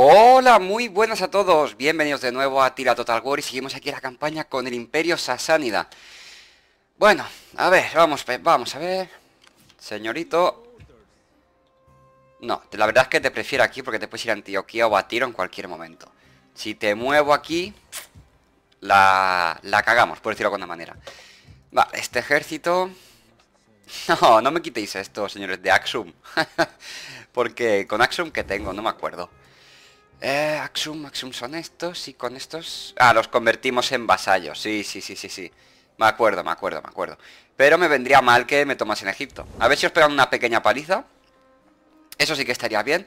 Hola, muy buenas a todos. Bienvenidos de nuevo a Tira Total War y seguimos aquí la campaña con el Imperio Sasánida. Bueno, a ver, vamos, vamos a ver. Señorito. No, la verdad es que te prefiero aquí porque te puedes ir a Antioquía o a Tiro en cualquier momento. Si te muevo aquí, la, cagamos, por decirlo de alguna manera. Va, este ejército... No, no me quitéis esto, señores, de Axum. porque con Axum que tengo, no me acuerdo. Eh, Axum, Axum son estos y con estos... Ah, los convertimos en vasallos. Sí, sí, sí, sí, sí. Me acuerdo, me acuerdo, me acuerdo. Pero me vendría mal que me tomas en Egipto. A ver si os pegan una pequeña paliza. Eso sí que estaría bien.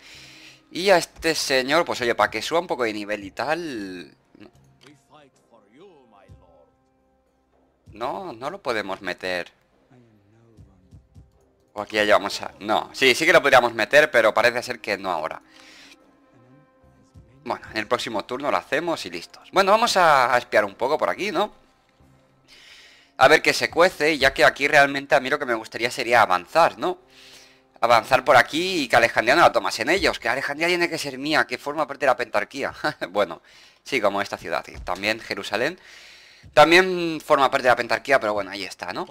Y a este señor, pues oye, para que suba un poco de nivel y tal... No, no lo podemos meter. O aquí ya llevamos a... No, sí, sí que lo podríamos meter, pero parece ser que no ahora. Bueno, en el próximo turno lo hacemos y listos. Bueno, vamos a, espiar un poco por aquí, ¿no? A ver qué se cuece, ya que aquí realmente a mí lo que me gustaría sería avanzar, ¿no? Avanzar por aquí y que Alejandría no la en ellos, que Alejandría tiene que ser mía, que forma parte de la pentarquía. bueno, sí, como esta ciudad, y también Jerusalén. También forma parte de la pentarquía, pero bueno, ahí está, ¿no?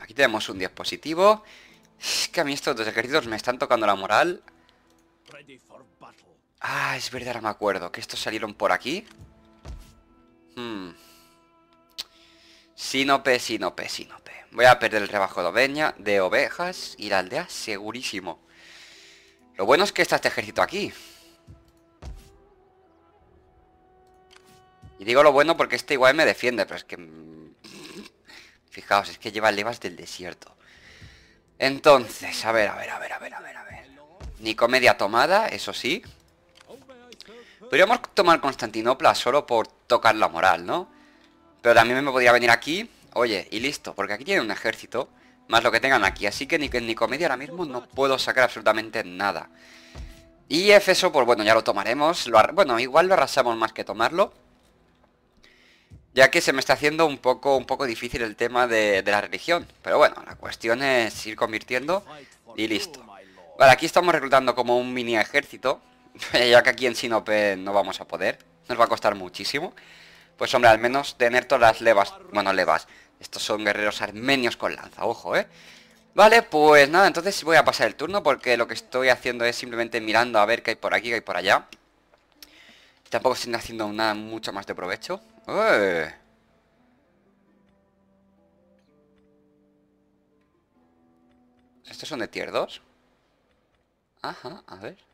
Aquí tenemos un dispositivo. Es que a mí estos dos ejércitos me están tocando la moral. Ah, es verdad, ahora me acuerdo. Que estos salieron por aquí. Hmm. Sinope, sinope, sinope. Voy a perder el rebajo de, oveña, de ovejas y la aldea segurísimo. Lo bueno es que está este ejército aquí. Y digo lo bueno porque este igual me defiende, pero es que... Mm, fijaos, es que lleva levas del desierto. Entonces, a ver, a ver, a ver, a ver, a ver, a ver. tomada, eso sí. Podríamos tomar Constantinopla solo por tocar la moral, ¿no? Pero también me podría venir aquí, oye, y listo, porque aquí tiene un ejército, más lo que tengan aquí, así que ni, ni comedia ahora mismo no puedo sacar absolutamente nada. Y Efeso, pues bueno, ya lo tomaremos, bueno, igual lo arrasamos más que tomarlo. Ya que se me está haciendo un poco, un poco difícil el tema de, de la religión. Pero bueno, la cuestión es ir convirtiendo y listo. Vale, aquí estamos reclutando como un mini ejército, ya que aquí en Sinope no vamos a poder, nos va a costar muchísimo. Pues hombre, al menos tener todas las levas, bueno, levas. Estos son guerreros armenios con lanza, ojo, ¿eh? Vale, pues nada, entonces voy a pasar el turno porque lo que estoy haciendo es simplemente mirando a ver qué hay por aquí, qué hay por allá. Tampoco estoy haciendo nada mucho más de provecho. ¿Estos son de tier 2? Ajá, a ver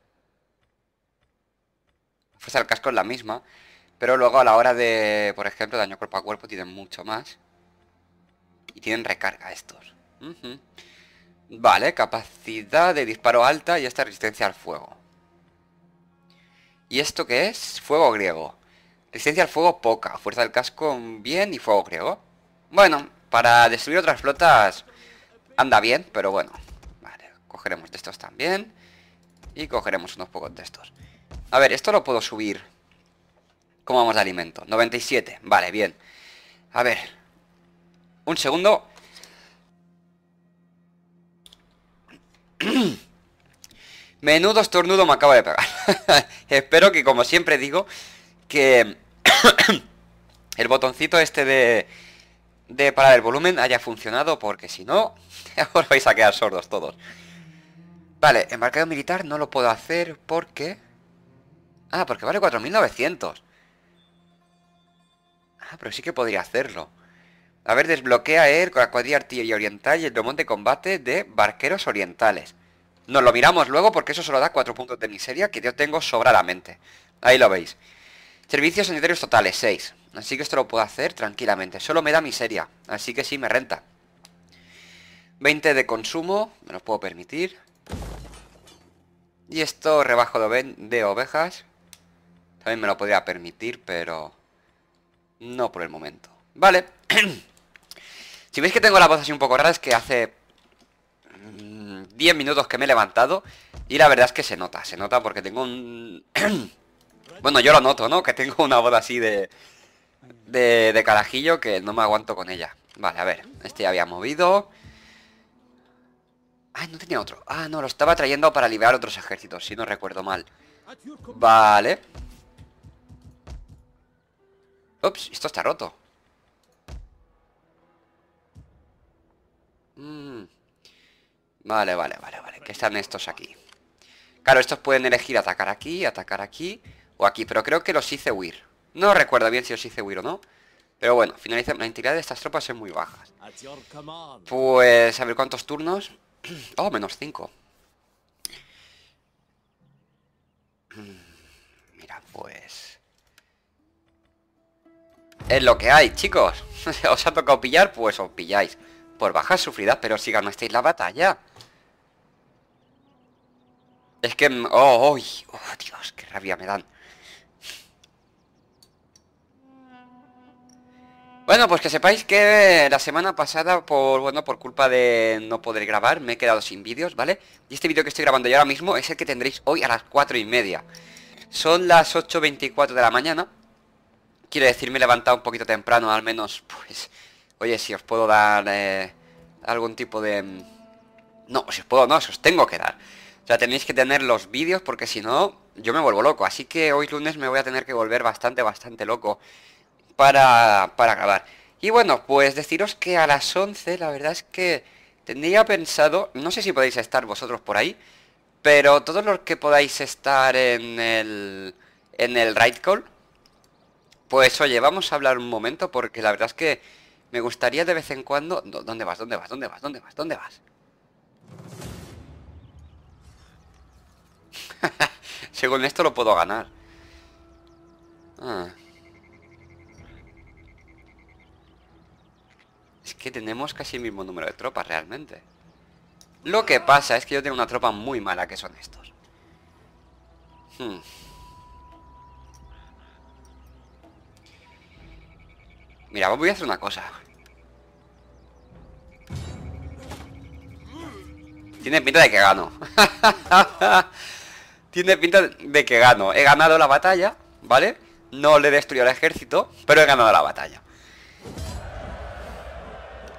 fuerza del casco es la misma, pero luego a la hora de, por ejemplo, daño cuerpo a cuerpo tienen mucho más. Y tienen recarga estos. Vale, capacidad de disparo alta y esta resistencia al fuego. ¿Y esto qué es? Fuego griego. Resistencia al fuego poca, fuerza del casco bien y fuego griego. Bueno, para destruir otras flotas anda bien, pero bueno. Vale, cogeremos de estos también. Y cogeremos unos pocos de estos. A ver, esto lo puedo subir. ¿Cómo vamos de alimento? 97, vale, bien. A ver. Un segundo. Menudo estornudo me acaba de pegar. Espero que, como siempre digo, que el botoncito este de, de parar el volumen haya funcionado, porque si no, os vais a quedar sordos todos. Vale, embarcado militar no lo puedo hacer porque... Ah, porque vale 4.900. Ah, pero sí que podría hacerlo. A ver, desbloquea el... con la cuadrilla artillería oriental y el domón de combate de barqueros orientales. Nos lo miramos luego porque eso solo da 4 puntos de miseria que yo tengo mente. Ahí lo veis. Servicios sanitarios totales, 6. Así que esto lo puedo hacer tranquilamente. Solo me da miseria. Así que sí, me renta. 20 de consumo. Me los puedo permitir. Y esto rebajo de, ovejas. A mí me lo podría permitir, pero no por el momento. Vale. si veis que tengo la voz así un poco rara es que hace 10 mm, minutos que me he levantado y la verdad es que se nota, se nota porque tengo un... bueno, yo lo noto, ¿no? Que tengo una voz así de... De, de carajillo que no me aguanto con ella Vale, a ver, este ya había movido Ah, no tenía otro Ah, no, lo estaba trayendo para liberar otros ejércitos Si no recuerdo mal Vale Ups, esto está roto. Mm. Vale, vale, vale, vale. Que están estos aquí. Claro, estos pueden elegir atacar aquí, atacar aquí o aquí. Pero creo que los hice huir. No recuerdo bien si los hice huir o no. Pero bueno, finaliza. La integridad de estas tropas es muy baja. Pues a ver cuántos turnos. Oh, menos 5. Mira, pues... Es lo que hay, chicos. os ha tocado pillar, pues os pilláis. Por bajas sufridas, pero si ganasteis la batalla. Es que... Mm, ¡Oh, oh Dios! ¡Qué rabia me dan! Bueno, pues que sepáis que la semana pasada, por bueno, por culpa de no poder grabar, me he quedado sin vídeos, ¿vale? Y este vídeo que estoy grabando yo ahora mismo es el que tendréis hoy a las 4 y media. Son las 8.24 de la mañana Quiero decir, me he levantado un poquito temprano, al menos, pues... Oye, si os puedo dar eh, algún tipo de... Mm, no, si os puedo no, si os tengo que dar. O sea, tenéis que tener los vídeos porque si no, yo me vuelvo loco. Así que hoy lunes me voy a tener que volver bastante, bastante loco para, para grabar. Y bueno, pues deciros que a las 11 la verdad es que tendría pensado, no sé si podéis estar vosotros por ahí, pero todos los que podáis estar en el, en el call, pues oye, vamos a hablar un momento porque la verdad es que me gustaría de vez en cuando... ¿Dónde vas? ¿Dónde vas? ¿Dónde vas? ¿Dónde vas? ¿Dónde vas? Según esto lo puedo ganar. Ah. Es que tenemos casi el mismo número de tropas realmente. Lo que pasa es que yo tengo una tropa muy mala que son estos. Hmm. Mira, voy a hacer una cosa. Tiene pinta de que gano. Tiene pinta de que gano. He ganado la batalla, ¿vale? No le he destruido al ejército, pero he ganado la batalla.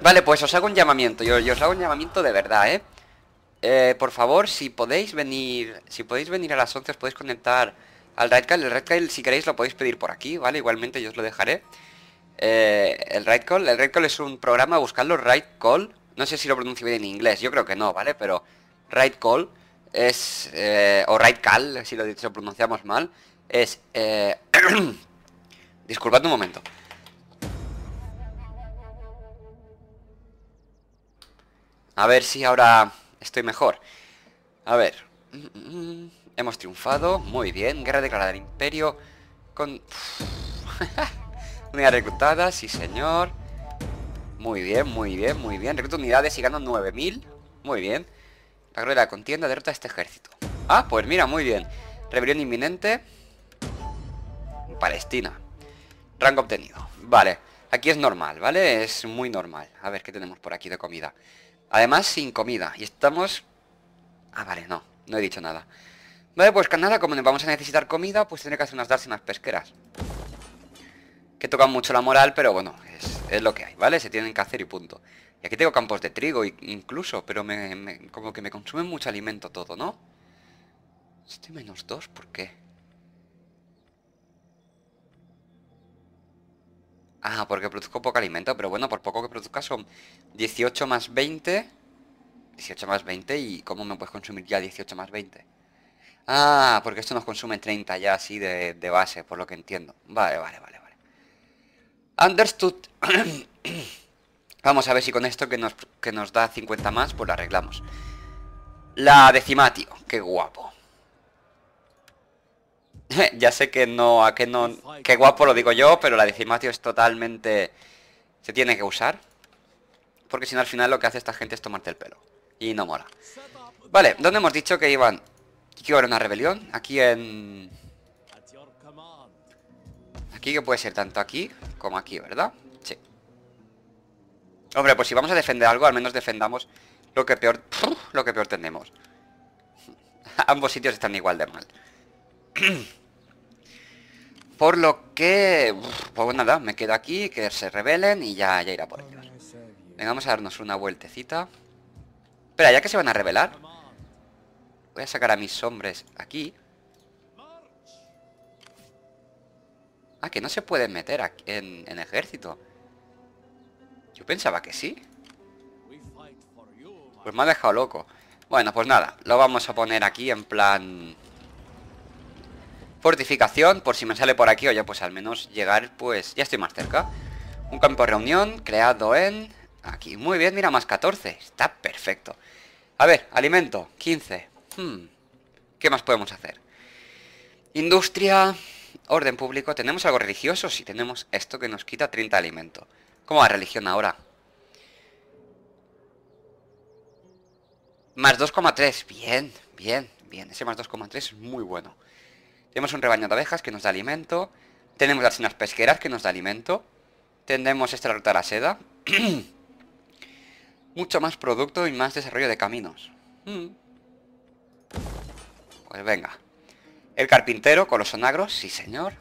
Vale, pues os hago un llamamiento. Yo, os hago un llamamiento de verdad, ¿eh? ¿eh? por favor, si podéis venir Si podéis venir a las 11 os podéis conectar al Call. El Call, si queréis, lo podéis pedir por aquí, ¿vale? Igualmente yo os lo dejaré eh, el right call, el right call es un programa, buscarlo, right call, no sé si lo pronuncio bien en inglés, yo creo que no, ¿vale? Pero right call es, eh, o right call, si lo, pronunciamos mal, es, eh, un momento. A ver si ahora estoy mejor. A ver, hemos triunfado, muy bien, guerra declarada del imperio, con... Unidad reclutada, sí señor. Muy bien, muy bien, muy bien. Recluta unidades y gano 9000. Muy bien. La guerra la contienda derrota a este ejército. Ah, pues mira, muy bien. Rebelión inminente. Palestina. Rango obtenido. Vale. Aquí es normal, ¿vale? Es muy normal. A ver, ¿qué tenemos por aquí de comida? Además, sin comida. Y estamos... Ah, vale, no. No he dicho nada. Vale, pues que como vamos a necesitar comida, pues tiene que hacer unas darse pesqueras que tocan mucho la moral, pero bueno, es, lo que hay, ¿vale? Se tienen que hacer y punto. Y aquí tengo campos de trigo incluso, pero como que me consumen mucho alimento todo, ¿no? Estoy menos 2, ¿por qué? Ah, porque produzco poco alimento, pero bueno, por poco que produzca son 18 más 20. 18 más 20 y ¿cómo me puedes consumir ya 18 más 20? Ah, porque esto nos consume 30 ya así de, base, por lo que entiendo. vale, vale. vale. Understood. Vamos a ver si con esto que nos, que nos da 50 más, pues lo arreglamos. La decimatio, Qué guapo. ya sé que no, a que no... Qué guapo lo digo yo, pero la decimatio es totalmente... Se tiene que usar. Porque si no, al final lo que hace esta gente es tomarte el pelo. Y no mola. Vale, ¿dónde hemos dicho que iban? Que iba a haber una rebelión. Aquí en... Aquí que puede ser tanto aquí como aquí, ¿verdad? Sí. Hombre, pues si vamos a defender algo, al menos defendamos lo que peor, lo que peor tenemos. Ambos sitios están igual de mal. por lo que, pues nada, me quedo aquí, que se rebelen y ya, ya irá por ellos. Venga, vamos a darnos una vueltecita. Espera, ya que se van a rebelar, voy a sacar a mis hombres aquí. que no se pueden meter en, ejército. Yo pensaba que sí. Pues me ha dejado loco. Bueno, pues nada, lo vamos a poner aquí en plan... Fortificación, por si me sale por aquí, oye, pues al menos llegar, pues ya estoy más cerca. Un campo de reunión creado en... Aquí, muy bien, mira, más 14, está perfecto. A ver, alimento, 15. Hmm, ¿Qué más podemos hacer? Industria, orden público, tenemos algo religioso si tenemos esto que nos quita 30 alimento ¿Cómo la religión ahora? Más 2,3. Bien, bien, bien. Ese más 2,3 es muy bueno. Tenemos un rebaño de abejas que nos da alimento. Tenemos las cinas pesqueras que nos da alimento. Tenemos esta ruta a la seda. Mucho más producto y más desarrollo de caminos. Mm. Pues venga. El carpintero con los sonagros, sí señor.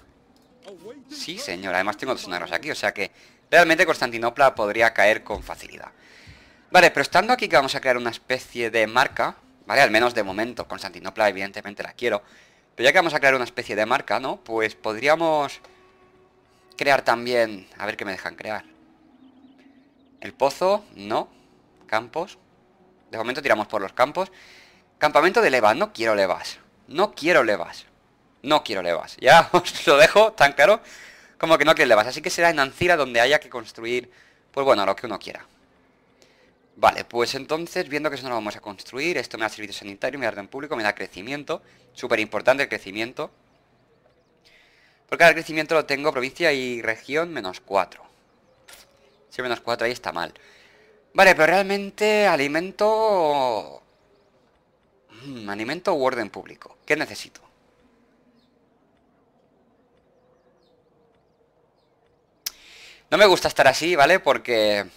Sí señor, además tengo dos sonagros aquí, o sea que realmente Constantinopla podría caer con facilidad. Vale, pero estando aquí que vamos a crear una especie de marca, ¿vale? Al menos de momento, Constantinopla evidentemente la quiero. Pero ya que vamos a crear una especie de marca, ¿no? Pues podríamos crear también... A ver qué me dejan crear. El pozo, no. Campos. De momento tiramos por los campos. Campamento de levas, no quiero levas. No quiero levas. No quiero levas. Ya os lo dejo tan claro como que no quiero levas. Así que será en Ancira donde haya que construir, pues bueno, lo que uno quiera. Vale, pues entonces, viendo que eso no lo vamos a construir, esto me da servicio sanitario, me da orden público, me da crecimiento. Súper importante el crecimiento. Porque ahora el crecimiento lo tengo provincia y región menos 4. Si menos 4 ahí está mal. Vale, pero realmente alimento Mm, alimento o orden público. ¿Qué necesito? No me gusta estar así, ¿vale? Porque...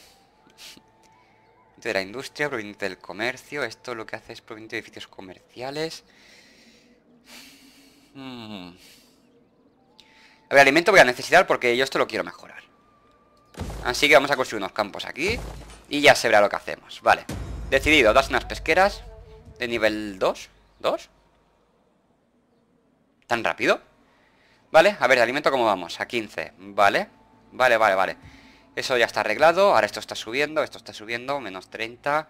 De la industria, proveniente del comercio. Esto lo que hace es proveniente de edificios comerciales. Mm. A ver, alimento voy a necesitar porque yo esto lo quiero mejorar. Así que vamos a construir unos campos aquí. Y ya se verá lo que hacemos. Vale. Decidido, das unas pesqueras. ¿De nivel 2? ¿2? ¿Tan rápido? Vale, a ver, de alimento cómo vamos, a 15 Vale, vale, vale, vale Eso ya está arreglado, ahora esto está subiendo Esto está subiendo, menos 30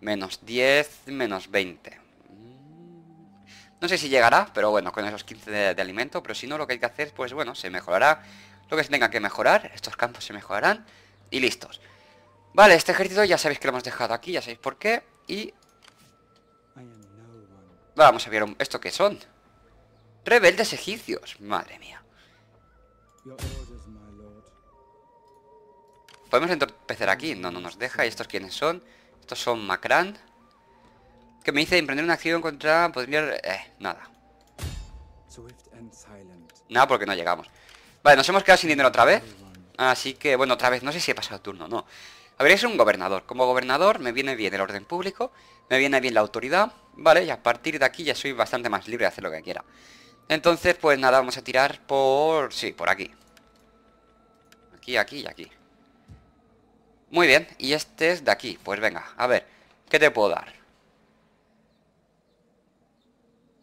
Menos 10, menos 20 mm. No sé si llegará, pero bueno, con esos 15 de, alimento Pero si no, lo que hay que hacer, pues bueno, se mejorará Lo que se tenga que mejorar, estos campos se mejorarán Y listos Vale, este ejército ya sabéis que lo hemos dejado aquí, ya sabéis por qué Y Vamos a ver esto que son. Rebeldes egipcios. Madre mía. Podemos entorpecer aquí. No, no nos deja. ¿Y estos quiénes son? Estos son Macran. Que me dice emprender una acción contra... Podría... Eh, nada. Nada porque no llegamos. Vale, nos hemos quedado sin dinero otra vez. Así que, bueno, otra vez. No sé si he pasado turno, no ver, es un gobernador. Como gobernador me viene bien el orden público, me viene bien la autoridad, ¿vale? Y a partir de aquí ya soy bastante más libre de hacer lo que quiera. Entonces, pues nada, vamos a tirar por... Sí, por aquí. Aquí, aquí y aquí. Muy bien, y este es de aquí. Pues venga, a ver, ¿qué te puedo dar?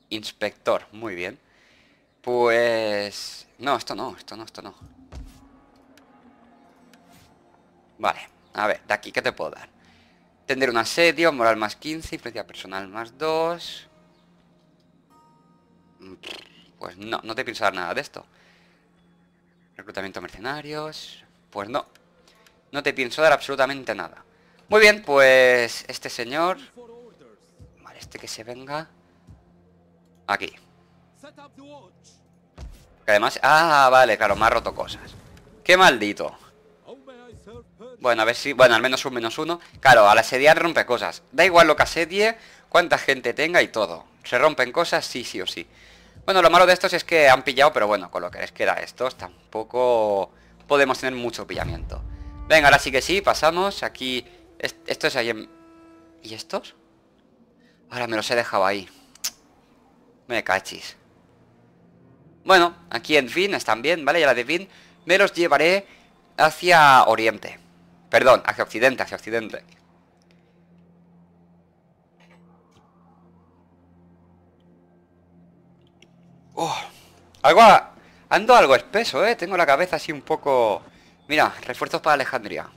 Inspector, muy bien. Pues... No, esto no, esto no, esto no. Vale, a ver, de aquí, ¿qué te puedo dar? Tender un asedio, moral más 15, influencia personal más 2. Pues no, no te pienso dar nada de esto. Reclutamiento mercenarios. Pues no. No te pienso dar absolutamente nada. Muy bien, pues este señor... Vale, este que se venga... Aquí. Que además... Ah, vale, claro, me ha roto cosas. ¡Qué maldito! Bueno, a ver si... Bueno, al menos un menos uno. Claro, la asediar rompe cosas. Da igual lo que asedie, cuánta gente tenga y todo. Se rompen cosas, sí, sí o sí. Bueno, lo malo de estos es que han pillado, pero bueno, con lo que les queda estos tampoco podemos tener mucho pillamiento. Venga, ahora sí que sí, pasamos. Aquí... esto es ahí en... ¿Y estos? Ahora me los he dejado ahí. Me cachis. Bueno, aquí en Fin están bien, ¿vale? Y a la de Fin me los llevaré hacia Oriente. Perdón, hacia occidente, hacia occidente. Oh, algo Ando algo espeso, ¿eh? Tengo la cabeza así un poco... Mira, refuerzos para Alejandría.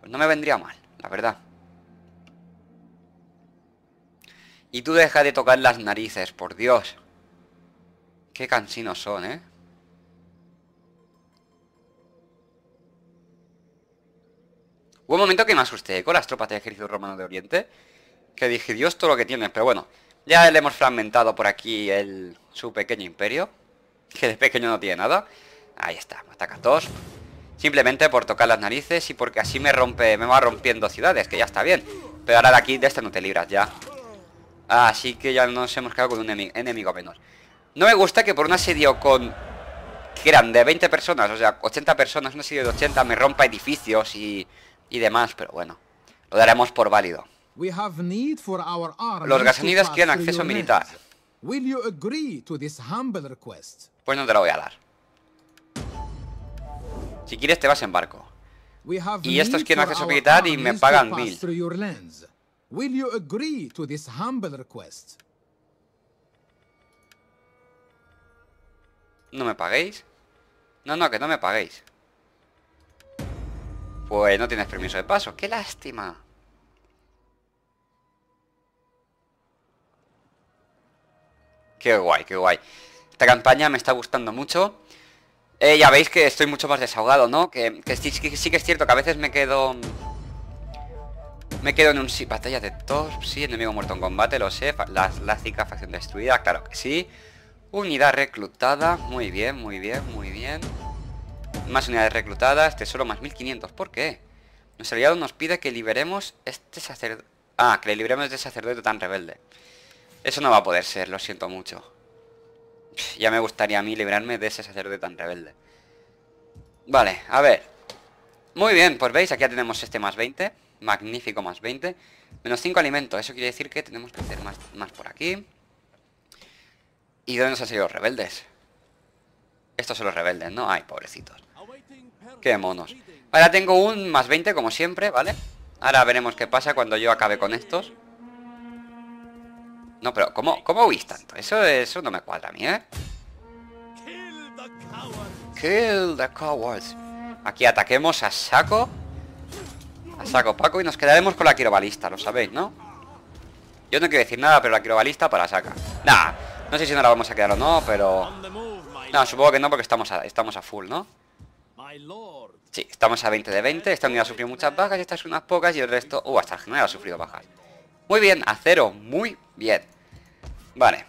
Pues no me vendría mal, la verdad. Y tú deja de tocar las narices, por Dios. Qué cansinos son, ¿eh? Hubo un momento que me asusté con las tropas del ejército romano de Oriente, que dije, Dios, todo lo que tiene, pero bueno, ya le hemos fragmentado por aquí el, su pequeño imperio, que de pequeño no tiene nada. Ahí está, ataca a dos. Simplemente por tocar las narices y porque así me rompe, me va rompiendo ciudades, que ya está bien. Pero ahora de aquí, de este no te libras ya. Así que ya nos hemos quedado con un enemigo menos. No me gusta que por un asedio con... Que eran de 20 personas, o sea, 80 personas, un asedio de 80, me rompa edificios y y demás, pero bueno, lo daremos por válido. Los gasanidas quieren acceso militar. Pues no te lo voy a dar. Si quieres te vas en barco. Y estos quieren acceso militar y me pagan mil. ¿No me paguéis? No, no, que no me paguéis. Pues no tienes permiso de paso. ¡Qué lástima! Qué guay, qué guay. Esta campaña me está gustando mucho. Eh, ya veis que estoy mucho más desahogado, ¿no? Que, sí, que, es cierto que a veces me quedo... Me quedo en un... Sí, batalla de todos sí, enemigo muerto en combate, lo sé. La, cica, facción destruida, claro que sí. Unidad reclutada, muy bien, muy bien, muy bien. Más unidades reclutadas, tesoro más 1500. ¿Por qué? Nuestro aliado nos pide que liberemos este sacerdote... Ah, que le liberemos de este sacerdote tan rebelde. Eso no va a poder ser, lo siento mucho. Ya me gustaría a mí Liberarme de ese sacerdote tan rebelde. Vale, a ver. Muy bien, pues veis, aquí ya tenemos este más 20. Magnífico más 20. Menos 5 alimentos. Eso quiere decir que tenemos que hacer más, más por aquí. ¿Y dónde nos han salido los rebeldes? Estos son los rebeldes, ¿no? Ay, pobrecitos. Qué monos. Ahora tengo un más 20 como siempre, ¿vale? Ahora veremos qué pasa cuando yo acabe con estos. No, pero ¿cómo, cómo huís tanto? Eso, eso no me cuadra a mí, ¿eh? Kill the cowards. Aquí ataquemos a saco. A saco Paco y nos quedaremos con la quirobalista, lo sabéis, ¿no? Yo no quiero decir nada, pero la quirobalista para saca. Nah, no sé si no la vamos a quedar o no, pero... No, supongo que no porque estamos estamos a full, ¿no? Sí, estamos a 20 de 20. Esta unidad ha sufrido muchas bajas, estas unas pocas y el resto... Uh, hasta el general ha sufrido bajas. Muy bien, a cero. Muy bien. Vale.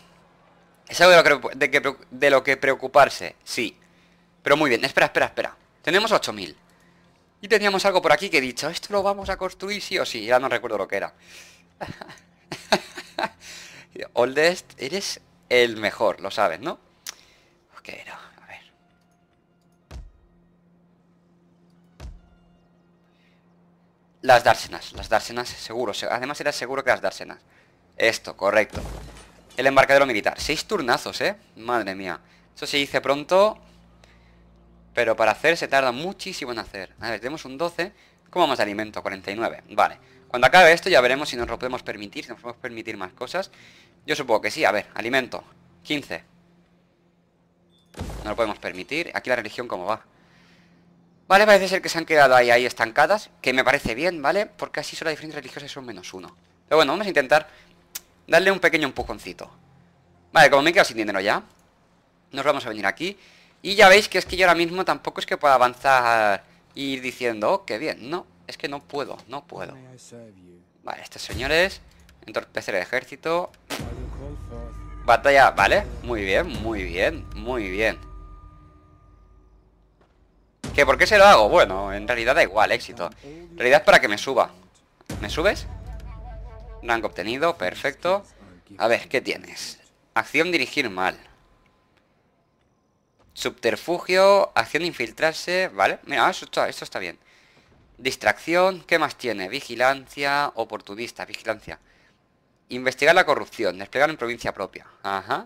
Es algo de lo, que, preocuparse, sí. Pero muy bien, espera, espera, espera. Tenemos 8000. Y teníamos algo por aquí que he dicho, esto lo vamos a construir sí o sí. Ya no recuerdo lo que era. Oldest, eres el mejor, lo sabes, ¿no? ¿Qué era? Las dársenas, las dársenas, seguro Además era seguro que las dársenas Esto, correcto El embarcadero militar, seis turnazos, eh Madre mía, eso se dice pronto Pero para hacer se tarda muchísimo en hacer A ver, tenemos un 12 ¿Cómo más de alimento? 49, vale Cuando acabe esto ya veremos si nos lo podemos permitir Si nos podemos permitir más cosas Yo supongo que sí, a ver, alimento 15 No lo podemos permitir Aquí la religión cómo va Vale, parece ser que se han quedado ahí, ahí estancadas Que me parece bien, ¿vale? Porque así solo las diferentes religiosas son menos uno Pero bueno, vamos a intentar darle un pequeño empujoncito Vale, como me he quedado sin dinero ya Nos vamos a venir aquí Y ya veis que es que yo ahora mismo tampoco es que pueda avanzar Y ir diciendo, oh, qué bien No, es que no puedo, no puedo Vale, estos señores Entorpecer el ejército Batalla, vale Muy bien, muy bien, muy bien ¿Que por qué se lo hago? Bueno, en realidad da igual, éxito En realidad es para que me suba ¿Me subes? Rango obtenido, perfecto A ver, ¿qué tienes? Acción dirigir mal Subterfugio, acción infiltrarse Vale, mira, esto esto está bien Distracción, ¿qué más tiene? Vigilancia, oportunista, vigilancia Investigar la corrupción, desplegar en provincia propia Ajá,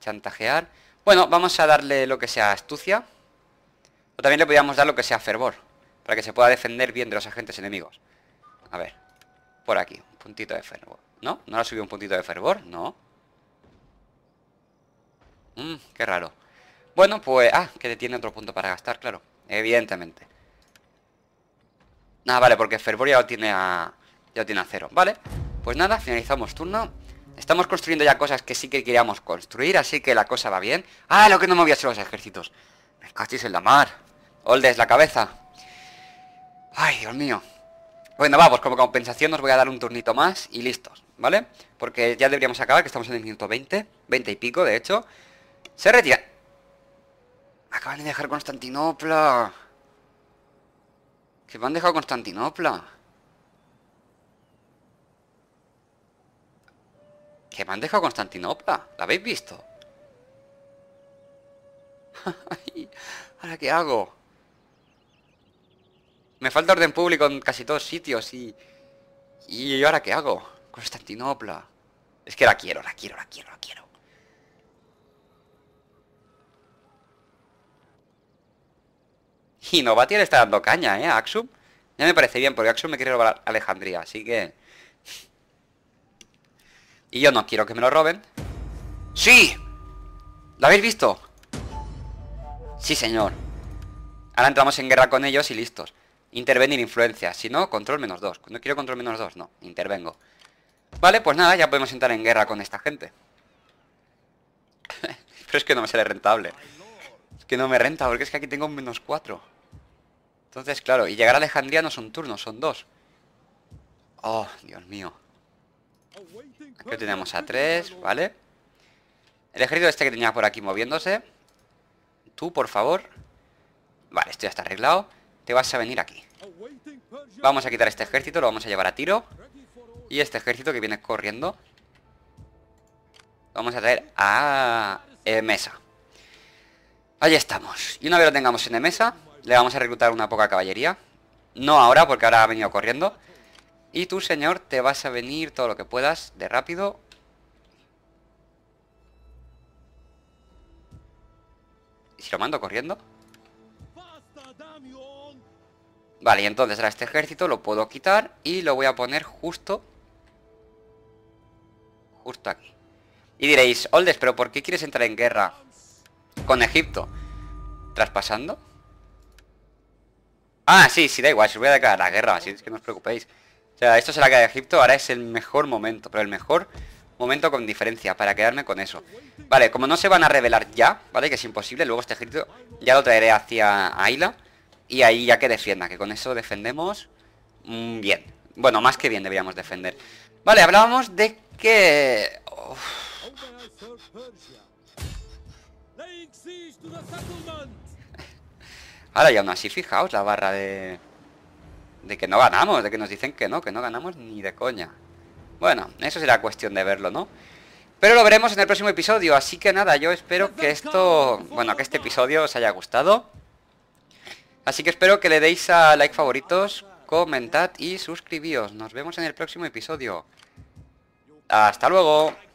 chantajear Bueno, vamos a darle lo que sea astucia o también le podíamos dar lo que sea fervor. Para que se pueda defender bien de los agentes enemigos. A ver. Por aquí. Un puntito de fervor. ¿No? ¿No le ha subido un puntito de fervor? No. Mmm, qué raro. Bueno, pues... Ah, que tiene otro punto para gastar, claro. Evidentemente. Nada, ah, vale, porque fervor ya lo tiene a... Ya lo tiene a cero. Vale. Pues nada, finalizamos turno. Estamos construyendo ya cosas que sí que queríamos construir, así que la cosa va bien. ¡Ah, lo que no me a hacer los ejércitos! ¡Me en la mar! Oldes, la cabeza. Ay, Dios mío. Bueno, vamos, como compensación os voy a dar un turnito más y listos, ¿vale? Porque ya deberíamos acabar, que estamos en el minuto 20, 20 y pico, de hecho. Se retira. Acaban de dejar Constantinopla. Que me han dejado Constantinopla. Que me han dejado Constantinopla. ¿La habéis visto? ¿Ahora qué hago? Me falta orden público en casi todos sitios y... ¿Y ahora qué hago? Constantinopla. Es que la quiero, la quiero, la quiero, la quiero. Y le está dando caña, ¿eh? Axum. Ya me parece bien, porque Axum me quiere robar Alejandría, así que... Y yo no quiero que me lo roben. ¡Sí! ¿Lo habéis visto? Sí, señor. Ahora entramos en guerra con ellos y listos. Intervenir influencia. Si no, control menos dos No quiero control menos dos no. Intervengo. Vale, pues nada, ya podemos entrar en guerra con esta gente. Pero es que no me sale rentable. Es que no me renta, porque es que aquí tengo menos 4. Entonces, claro, y llegar a Alejandría no son turnos, son dos. Oh, Dios mío. Aquí tenemos a 3, ¿vale? El ejército este que tenía por aquí moviéndose. Tú, por favor. Vale, esto ya está arreglado. Te vas a venir aquí. Vamos a quitar este ejército, lo vamos a llevar a tiro Y este ejército que viene corriendo Vamos a traer a mesa. Ahí estamos Y una vez lo tengamos en mesa, Le vamos a reclutar una poca caballería No ahora, porque ahora ha venido corriendo Y tú, señor, te vas a venir todo lo que puedas De rápido ¿Y si lo mando corriendo? Vale, y entonces a este ejército lo puedo quitar y lo voy a poner justo... Justo aquí. Y diréis, Oldes, ¿pero por qué quieres entrar en guerra con Egipto? ¿Traspasando? Ah, sí, sí, da igual, si voy a declarar la guerra, así es que no os preocupéis. O sea, esto será que de Egipto, ahora es el mejor momento, pero el mejor momento con diferencia, para quedarme con eso. Vale, como no se van a revelar ya, ¿vale? Que es imposible, luego este ejército ya lo traeré hacia Aila. Y ahí ya que defienda, que con eso defendemos mm, bien. Bueno, más que bien deberíamos defender. Vale, hablábamos de que... Ahora ya aún así, fijaos la barra de... De que no ganamos, de que nos dicen que no, que no ganamos ni de coña. Bueno, eso será cuestión de verlo, ¿no? Pero lo veremos en el próximo episodio, así que nada, yo espero que esto... Bueno, que este episodio os haya gustado. Así que espero que le deis a like favoritos, comentad y suscribíos. Nos vemos en el próximo episodio. ¡Hasta luego!